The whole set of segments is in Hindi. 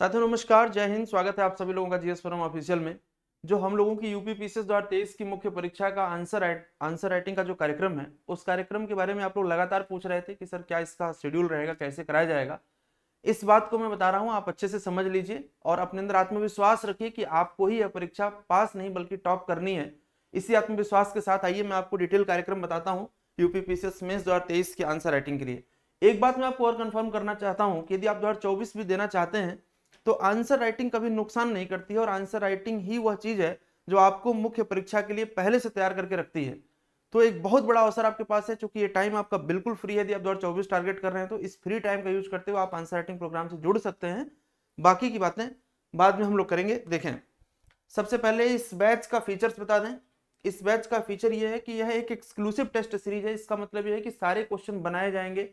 साथियों नमस्कार जय हिंद स्वागत है आप सभी लोगों का जीएस फोरम ऑफिशियल में जो हम लोगों की यूपी पीसीएस दो की मुख्य परीक्षा का आंसर आंसर राइटिंग का जो कार्यक्रम है उस कार्यक्रम के बारे में आप लोग लगातार पूछ रहे थे कि सर क्या इसका शेड्यूल रहेगा कैसे कराया जाएगा इस बात को मैं बता रहा हूँ आप अच्छे से समझ लीजिए और अपने अंदर आत्मविश्वास रखिए कि आपको ही यह परीक्षा पास नहीं बल्कि टॉप करनी है इसी आत्मविश्वास के साथ आइए मैं आपको डिटेल कार्यक्रम बताता हूँ यूपी पीसीएस मेंस दो की आंसर राइटिंग के लिए एक बात मैं आपको और कंफर्म करना चाहता हूँ कि यदि आप दो भी देना चाहते हैं तो आंसर राइटिंग कभी नुकसान नहीं करती है और आंसर राइटिंग ही वह चीज़ है जो आपको मुख्य परीक्षा के लिए पहले से तैयार करके रखती है तो एक बहुत बड़ा अवसर आपके पास है चूंकि ये टाइम आपका बिल्कुल फ्री है यदि आप दो टारगेट कर रहे हैं तो इस फ्री टाइम का यूज करते हुए आप आंसर राइटिंग प्रोग्राम से जुड़ सकते हैं बाकी की बातें बाद में हम लोग करेंगे देखें सबसे पहले इस बैच का फीचर्स बता दें इस बैच का फीचर यह है कि यह एक एक्सक्लूसिव टेस्ट सीरीज है इसका मतलब यह है कि सारे क्वेश्चन बनाए जाएंगे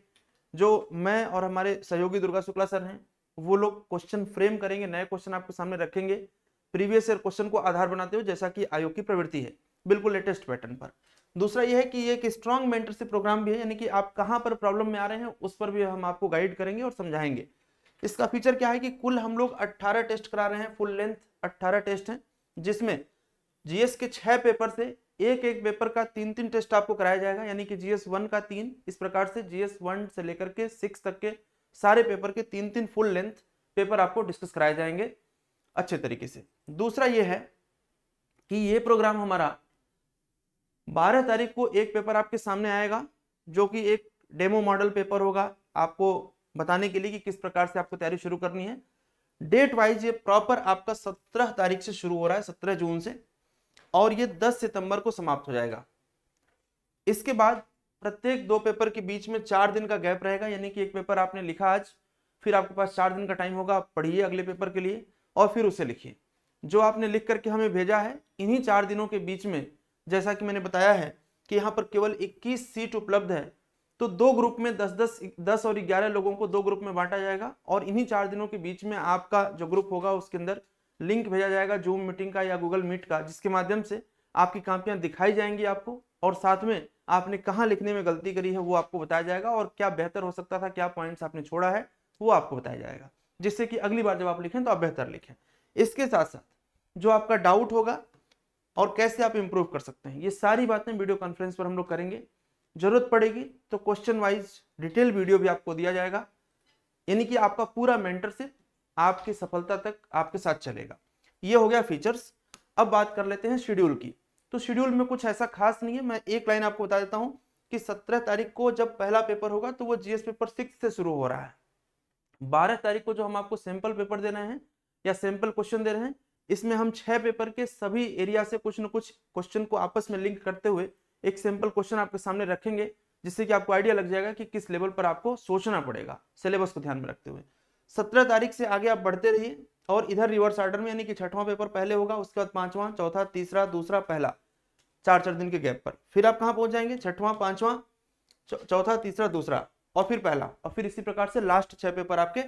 जो मैं और हमारे सहयोगी दुर्गा शुक्ला सर हैं वो लोग क्वेश्चन फ्रेम करेंगे नए क्वेश्चन आपके सामने रखेंगे प्रीवियस ईयर क्वेश्चन को आधार बनाते हुए जैसा कि आयोग की प्रवृत्ति है बिल्कुल लेटेस्ट पैटर्न पर दूसरा यह है कि ये एक स्ट्रॉन्ग मेंटरशिप प्रोग्राम भी है यानी कि आप कहाँ पर प्रॉब्लम में आ रहे हैं उस पर भी हम आपको गाइड करेंगे और समझाएंगे इसका फीचर क्या है कि कुल हम लोग अट्ठारह टेस्ट करा रहे हैं फुल लेंथ अट्ठारह टेस्ट हैं जिसमें जीएस के छह पेपर से एक एक पेपर का तीन तीन टेस्ट आपको कराया जाएगा यानी कि जीएस वन का तीन इस प्रकार से जीएस वन से लेकर के सिक्स तक के सारे पेपर के तीन तीन फुल लेंथ पेपर आपको डिस्कस कराए जाएंगे अच्छे तरीके से दूसरा ये है कि ये प्रोग्राम हमारा 12 तारीख को एक पेपर आपके सामने आएगा जो कि एक डेमो मॉडल पेपर होगा आपको बताने के लिए कि किस प्रकार से आपको तैयारी शुरू करनी है डेट वाइज ये प्रॉपर आपका 17 तारीख से शुरू हो रहा है 17 जून से और ये 10 सितंबर को समाप्त हो जाएगा इसके बाद प्रत्येक दो पेपर के बीच में चार दिन का गैप रहेगा यानी कि एक पेपर आपने लिखा आज फिर आपके पास चार दिन का टाइम होगा पढ़िए अगले पेपर के लिए और फिर उसे लिखिए जो आपने लिख करके हमें भेजा है इन्हीं चार दिनों के बीच में जैसा कि मैंने बताया है कि यहाँ पर केवल 21 सीट उपलब्ध है तो दो ग्रुप में 10 10 10 और 11 लोगों को दो ग्रुप में बांटा जाएगा और इन्हीं चार दिनों के बीच में आपका जो ग्रुप होगा उसके अंदर लिंक भेजा जाएगा जूम मीटिंग का या गूगल मीट का जिसके माध्यम से आपकी कांपियाँ दिखाई जाएंगी आपको और साथ में आपने कहाँ लिखने में गलती करी है वो आपको बताया जाएगा और क्या बेहतर हो सकता था क्या पॉइंट्स आपने छोड़ा है वो आपको बताया जाएगा जिससे कि अगली बार जब आप लिखें तो आप बेहतर लिखें इसके साथ साथ जो आपका डाउट होगा और कैसे आप इम्प्रूव कर सकते हैं ये सारी बातें वीडियो कॉन्फ्रेंस पर हम लोग करेंगे जरूरत पड़ेगी तो क्वेश्चन वाइज डिटेल वीडियो भी आपको दिया जाएगा यानी कि आपका पूरा मेंटरशिप आपकी सफलता तक आपके साथ चलेगा ये हो गया फीचर्स अब बात कर लेते हैं शेड्यूल की तो शेड्यूल में कुछ ऐसा खास नहीं है मैं एक लाइन आपको बता देता हूँ कि सत्रह तारीख को जब पहला पेपर होगा तो वो जीएस पेपर सिक्स से शुरू हो रहा है बारह तारीख को जो हम आपको सैंपल पेपर दे रहे हैं या सैंपल क्वेश्चन दे रहे हैं इसमें हम छह पेपर के सभी एरिया से कुछ न कुछ क्वेश्चन को आपस में लिंक करते हुए एक सैंपल क्वेश्चन आपके सामने रखेंगे जिससे कि आपको आइडिया लग जाएगा कि किस लेवल पर आपको सोचना पड़ेगा सिलेबस को ध्यान में रखते हुए सत्रह तारीख से आगे आप बढ़ते रहिए और इधर रिवर्स आर्डर में यानी कि छठवां पेपर पहले होगा उसके बाद पांचवां चौथा तीसरा दूसरा पहला चार चार दिन के गैप पर फिर आप कहाँ पहुंच जाएंगे छठवां पांचवां चौथा तीसरा दूसरा और फिर पहला और फिर इसी प्रकार से लास्ट छह पेपर आपके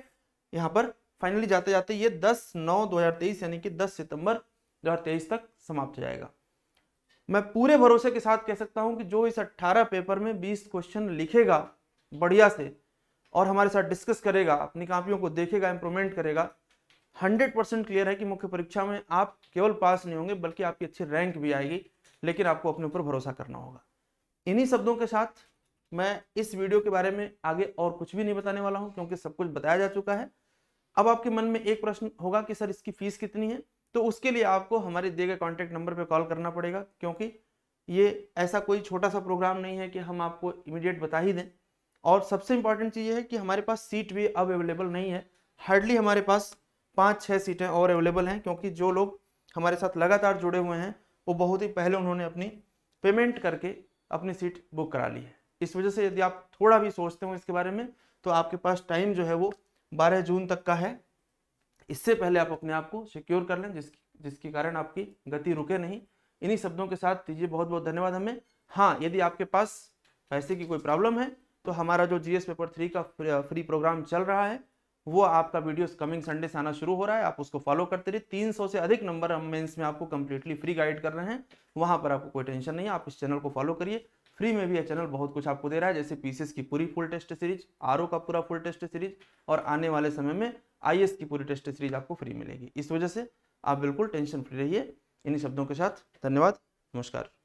यहाँ पर फाइनली जाते जाते ये दस नौ दो यानी कि दस सितंबर दो तक समाप्त हो जाएगा मैं पूरे भरोसे के साथ कह सकता हूं कि जो इस 18 पेपर में 20 क्वेश्चन लिखेगा बढ़िया से और हमारे साथ डिस्कस करेगा अपनी कापियों को देखेगा इम्प्रूवमेंट करेगा हंड्रेड परसेंट क्लियर है कि मुख्य परीक्षा में आप केवल पास नहीं होंगे बल्कि आपकी अच्छी रैंक भी आएगी लेकिन आपको अपने ऊपर भरोसा करना होगा इन्हीं शब्दों के साथ मैं इस वीडियो के बारे में आगे और कुछ भी नहीं बताने वाला हूं क्योंकि सब कुछ बताया जा चुका है अब आपके मन में एक प्रश्न होगा कि सर इसकी फीस कितनी है तो उसके लिए आपको हमारे दिए गए कॉन्टैक्ट नंबर पर कॉल करना पड़ेगा क्योंकि ये ऐसा कोई छोटा सा प्रोग्राम नहीं है कि हम आपको इमीडिएट बता ही दें और सबसे इम्पॉर्टेंट चीज़ ये है कि हमारे पास सीट भी अब अवेलेबल नहीं है हार्डली हमारे पास पाँच छः सीटें और अवेलेबल हैं क्योंकि जो लोग हमारे साथ लगातार जुड़े हुए हैं वो बहुत ही पहले उन्होंने अपनी पेमेंट करके अपनी सीट बुक करा ली है इस वजह से यदि आप थोड़ा भी सोचते हो इसके बारे में तो आपके पास टाइम जो है वो 12 जून तक का है इससे पहले आप अपने आप को सिक्योर कर लें जिसकी जिसके कारण आपकी गति रुके नहीं इन्हीं शब्दों के साथ दीजिए बहुत बहुत धन्यवाद हमें हाँ यदि आपके पास पैसे की कोई प्रॉब्लम है तो हमारा जो जीएस पेपर थ्री का फ्री प्रोग्राम चल रहा है वो आपका वीडियो कमिंग संडे से आना शुरू हो रहा है आप उसको फॉलो करते रहिए 300 से अधिक नंबर हम मेंस में आपको कंप्लीटली फ्री गाइड कर रहे हैं वहाँ पर आपको कोई टेंशन नहीं है आप इस चैनल को फॉलो करिए फ्री में भी यह चैनल बहुत कुछ आपको दे रहा है जैसे पीसीएस की पूरी फुल टेस्ट सीरीज आर का पूरा फुल टेस्ट सीरीज और आने वाले समय में आई की पूरी टेस्ट सीरीज आपको फ्री मिलेगी इस वजह से आप बिल्कुल टेंशन फ्री रहिए इन्हीं शब्दों के साथ धन्यवाद नमस्कार